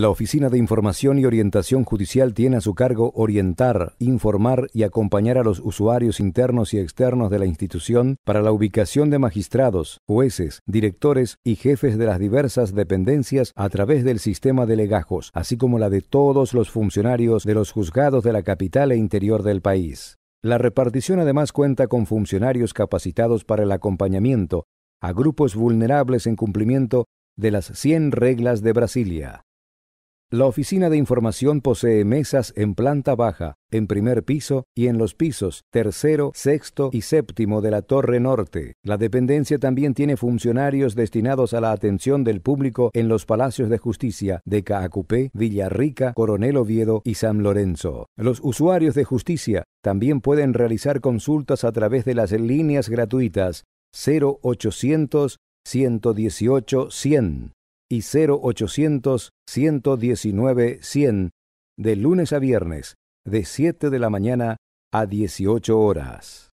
La Oficina de Información y Orientación Judicial tiene a su cargo orientar, informar y acompañar a los usuarios internos y externos de la institución para la ubicación de magistrados, jueces, directores y jefes de las diversas dependencias a través del sistema de legajos, así como la de todos los funcionarios de los juzgados de la capital e interior del país. La repartición además cuenta con funcionarios capacitados para el acompañamiento a grupos vulnerables en cumplimiento de las 100 reglas de Brasilia. La oficina de información posee mesas en planta baja, en primer piso y en los pisos tercero, sexto y séptimo de la Torre Norte. La dependencia también tiene funcionarios destinados a la atención del público en los Palacios de Justicia de Caacupé, Villarrica, Coronel Oviedo y San Lorenzo. Los usuarios de justicia también pueden realizar consultas a través de las líneas gratuitas 0800 118 100 y 0800 119 100 de lunes a viernes de 7 de la mañana a 18 horas.